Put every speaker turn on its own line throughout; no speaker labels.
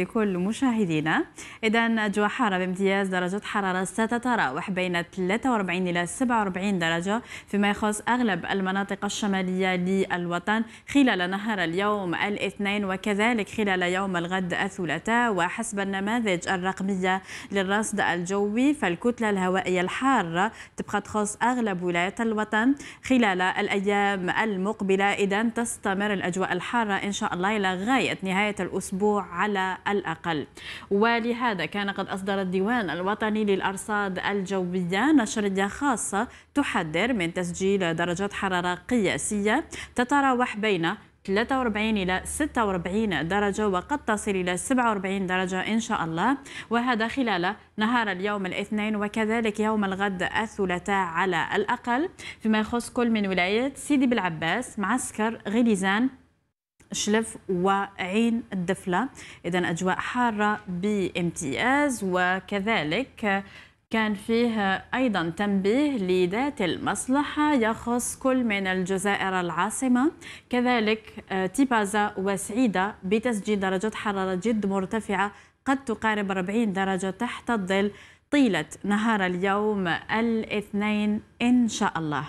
لكل مشاهدينا إذا أجواء حارة بامتياز درجة حرارة ستتراوح بين 43 إلى 47 درجة فيما يخص أغلب المناطق الشمالية للوطن خلال نهار اليوم الاثنين وكذلك خلال يوم الغد الثلاثاء وحسب النماذج الرقمية للرصد الجوي فالكتلة الهوائية الحارة تبقى تخص أغلب ولايات الوطن خلال الأيام المقبلة إذا تستمر الأجواء الحارة إن شاء الله إلى غاية نهاية الأسبوع على الأقل ولهذا كان قد أصدر الديوان الوطني للأرصاد الجوية نشرية خاصة تحذر من تسجيل درجات حرارة قياسية تتراوح بين 43 إلى 46 درجة وقد تصل إلى 47 درجة إن شاء الله وهذا خلال نهار اليوم الاثنين وكذلك يوم الغد الثلاثاء على الأقل فيما يخص كل من ولاية سيدي بالعباس معسكر غليزان شلف وعين الدفلة إذا أجواء حارة بامتياز وكذلك كان فيه أيضا تنبيه لذات المصلحة يخص كل من الجزائر العاصمة كذلك آه، تيبازا وسعيدة بتسجيل درجة حرارة جد مرتفعة قد تقارب 40 درجة تحت الظل طيلة نهار اليوم الاثنين إن شاء الله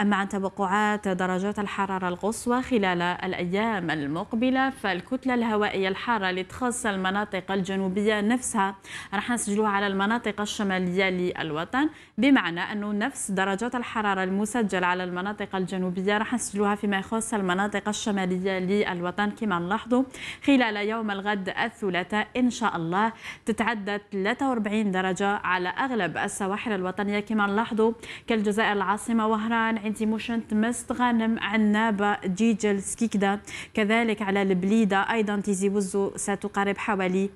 أما عن توقعات درجات الحرارة القصوى خلال الأيام المقبلة فالكتلة الهوائية الحارة اللي تخص المناطق الجنوبية نفسها راح نسجلوها على المناطق الشمالية للوطن بمعنى أنه نفس درجات الحرارة المسجلة على المناطق الجنوبية راح نسجلوها فيما يخص المناطق الشمالية للوطن كما نلاحظوا خلال يوم الغد الثلاثاء إن شاء الله تتعدى 43 درجة على أغلب السواحل الوطنية كما نلاحظوا كالجزائر العاصمة وهران عندي مشنت مست غانم عنابة جيجل سكيكدا كذلك على البليدة أيضا تيزي وزو ستقارب حوالي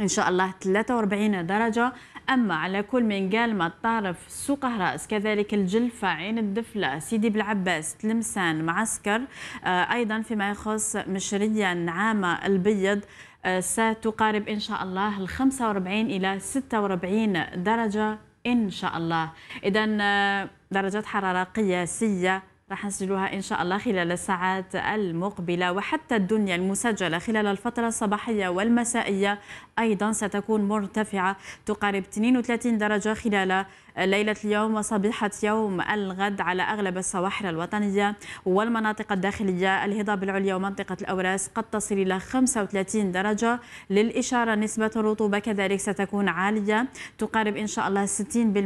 ان شاء الله 43 درجه اما على كل من ما الطارف سوق هراس كذلك الجلفه عين الدفله سيدي بلعباس تلمسان معسكر آه، ايضا فيما يخص مشريه نعامه البيض آه، ستقارب إن شاء الله ال 45 إلى 46 درجة إن شاء الله إذا آه، درجات حرارة قياسية راح نسجلها إن شاء الله خلال الساعات المقبلة وحتى الدنيا المسجلة خلال الفترة الصباحية والمسائية أيضا ستكون مرتفعة تقارب 32 درجة خلال ليلة اليوم وصبيحة يوم الغد على أغلب السواحل الوطنية والمناطق الداخلية الهضاب العليا ومنطقة الأوراس قد تصل إلى 35 درجة للإشارة نسبة الرطوبة كذلك ستكون عالية تقارب إن شاء الله 60%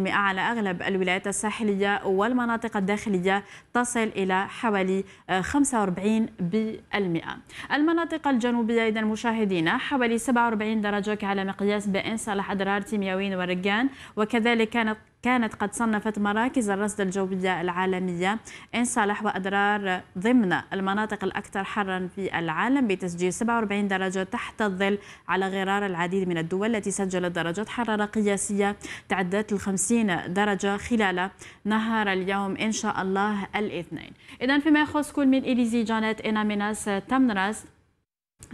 على أغلب الولايات الساحلية والمناطق الداخلية تصل تصل إلى حوالي 45% آه، المناطق الجنوبية إذا المشاهدين حوالي 47 درجة على مقياس بئن صالح أدرار تيمياوين ورقان وكذلك كانت كانت قد صنفت مراكز الرصد الجوية العالمية إن صالح وأضرار ضمن المناطق الأكثر حرا في العالم بتسجيل 47 درجة تحت الظل على غرار العديد من الدول التي سجلت درجات حرارة قياسية تعدت ال 50 درجة خلال نهار اليوم إن شاء الله الاثنين إذا فيما يخص كل من إليزي جانيت إنا مناس تمنرس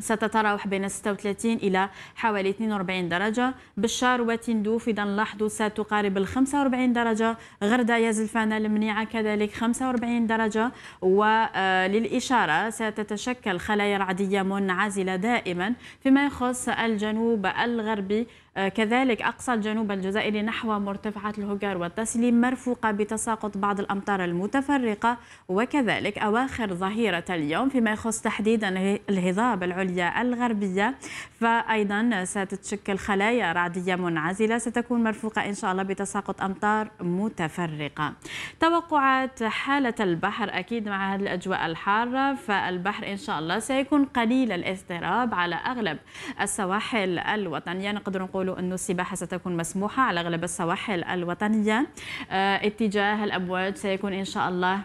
ستتراوح بين 36 إلى حوالي 42 درجة بالشار وتندوف إذا لاحظوا ستقارب ال 45 درجة يا زلفانة المنيعة كذلك 45 درجة وللإشارة آه، ستتشكل خلايا رعدية منعزلة دائما فيما يخص الجنوب الغربي آه، كذلك أقصى الجنوب الجزائري نحو مرتفعات الهجر والتسليم مرفوقة بتساقط بعض الأمطار المتفرقة وكذلك أواخر ظهيرة اليوم فيما يخص تحديدا الهضاب العليا الغربية فأيضا ستتشكل خلايا رعدية منعزلة ستكون مرفوقة إن شاء الله بتساقط أمطار متفرقة توقعات حالة البحر أكيد مع هذه الأجواء الحارة فالبحر إن شاء الله سيكون قليل الاضطراب على أغلب السواحل الوطنية نقدر نقول بيقولوا أن السباحة ستكون مسموحة على أغلب السواحل الوطنية آه، اتجاه الأمواج سيكون إن شاء الله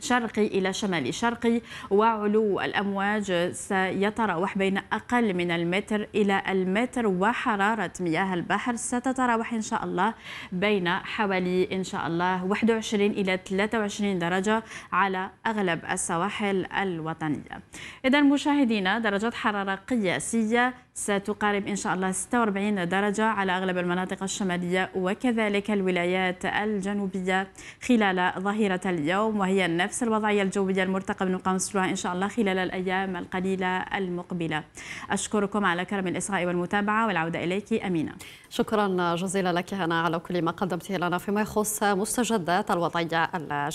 شرقي إلى شمالي شرقي وعلو الأمواج سيتراوح بين أقل من المتر إلى المتر وحرارة مياه البحر ستتراوح إن شاء الله بين حوالي إن شاء الله 21 إلى 23 درجة على أغلب السواحل الوطنية إذا مشاهدينا درجات حرارة قياسية ستقارب إن شاء الله 46 درجة على أغلب المناطق الشمالية وكذلك الولايات الجنوبية خلال ظهيرة اليوم وهي نفس الوضعية الجوية المرتقب نقاومها إن شاء الله خلال الأيام القليلة المقبلة أشكركم على كرم الإصغاء والمتابعة والعودة إليك أمينة شكرا جزيلا لك هنا على كل ما قدمته لنا فيما يخص مستجدات الوضعية الجوية